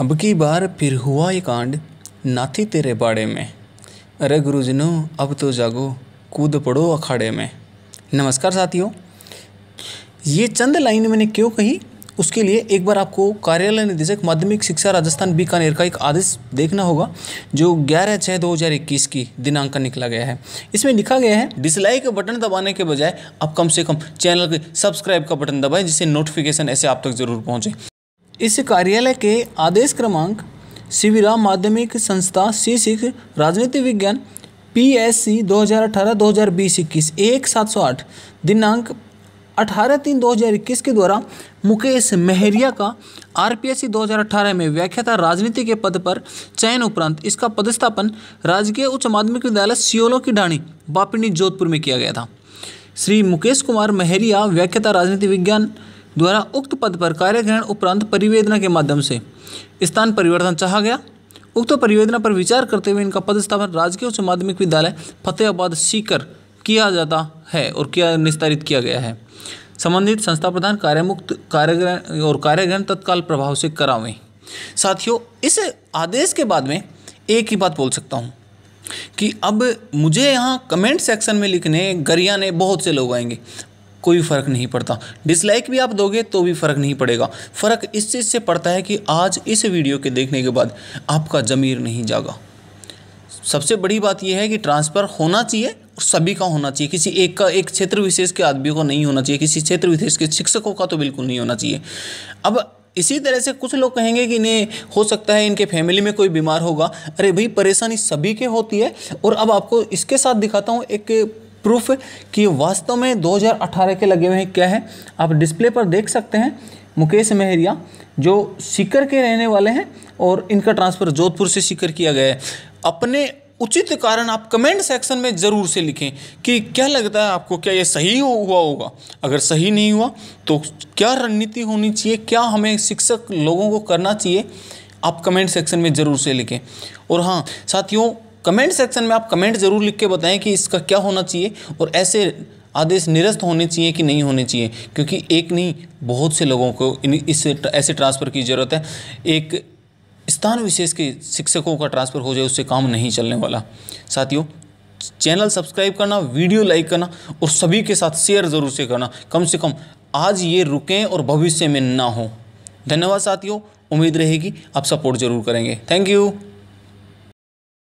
अब की बार फिर हुआ ये कांड नाथी तेरे बाड़े में अरे गुरुजनों अब तो जागो कूद पड़ो अखाड़े में नमस्कार साथियों ये चंद लाइन मैंने क्यों कही उसके लिए एक बार आपको कार्यालय निदेशक माध्यमिक शिक्षा राजस्थान बीकानेर का एक आदेश देखना होगा जो 11 छः 2021 की दिनांक का निकला गया है इसमें लिखा गया है डिसलाइक बटन दबाने के बजाय आप कम से कम चैनल के सब्सक्राइब का बटन दबाएं जिससे नोटिफिकेशन ऐसे आप तक जरूर पहुंचे इस कार्यालय के आदेश क्रमांक शिविरा माध्यमिक संस्था सी सिख राजनीति विज्ञान पी एस सी दो हज़ार अठारह दो हज़ार बीस इक्कीस एक सात सौ आठ दिनांक अठारह तीन दो हज़ार इक्कीस के द्वारा मुकेश मेहरिया का आर पी एस सी दो हज़ार अठारह में व्याख्याता राजनीति के पद पर चयन उपरांत इसका पदस्थापन राजकीय उच्च माध्यमिक विद्यालय सियोलो की ढाणी बापिनी जोधपुर में किया गया था श्री मुकेश कुमार मेहरिया व्याख्याता राजनीति विज्ञान द्वारा उक्त पद पर कार्यग्रहण उपरांत परिवेदना के माध्यम से स्थान परिवर्तन चाहा गया उक्त परिवेदना पर विचार करते हुए इनका पदस्थापन राजकीय उच्च माध्यमिक विद्यालय फतेहाबाद सीकर किया जाता है और किया निस्तारित किया गया है संबंधित संस्था प्रधान कार्यमुक्त कार्यग्रहण और कार्यग्रहण तत्काल प्रभाव से करावें साथियों इस आदेश के बाद में एक ही बात बोल सकता हूँ कि अब मुझे यहाँ कमेंट सेक्शन में लिखने गरियाने बहुत से लोग आएंगे कोई फ़र्क नहीं पड़ता डिसलाइक भी आप दोगे तो भी फ़र्क नहीं पड़ेगा फ़र्क इस चीज़ से पड़ता है कि आज इस वीडियो के देखने के बाद आपका ज़मीर नहीं जागा सबसे बड़ी बात यह है कि ट्रांसफ़र होना चाहिए सभी का होना चाहिए किसी एक का एक क्षेत्र विशेष के आदमी को नहीं होना चाहिए किसी क्षेत्र विशेष के शिक्षकों का तो बिल्कुल नहीं होना चाहिए अब इसी तरह से कुछ लोग कहेंगे कि इन्हें हो सकता है इनके फैमिली में कोई बीमार होगा अरे भाई परेशानी सभी के होती है और अब आपको इसके साथ दिखाता हूँ एक प्रूफ कि वास्तव में 2018 के लगे हुए हैं क्या है आप डिस्प्ले पर देख सकते हैं मुकेश मेहरिया जो सीकर के रहने वाले हैं और इनका ट्रांसफ़र जोधपुर से सीकर किया गया है अपने उचित कारण आप कमेंट सेक्शन में ज़रूर से लिखें कि क्या लगता है आपको क्या ये सही हुआ होगा अगर सही नहीं हुआ तो क्या रणनीति होनी चाहिए क्या हमें शिक्षक लोगों को करना चाहिए आप कमेंट सेक्शन में ज़रूर से लिखें और हाँ साथियों कमेंट सेक्शन में आप कमेंट ज़रूर लिख के बताएं कि इसका क्या होना चाहिए और ऐसे आदेश निरस्त होने चाहिए कि नहीं होने चाहिए क्योंकि एक नहीं बहुत से लोगों को इस ऐसे ट्रांसफ़र की ज़रूरत है एक स्थान विशेष के शिक्षकों का ट्रांसफ़र हो जाए उससे काम नहीं चलने वाला साथियों चैनल सब्सक्राइब करना वीडियो लाइक करना और सभी के साथ शेयर ज़रूर से करना कम से कम आज ये रुकें और भविष्य में ना हो धन्यवाद साथियों उम्मीद रहेगी आप सपोर्ट ज़रूर करेंगे थैंक यू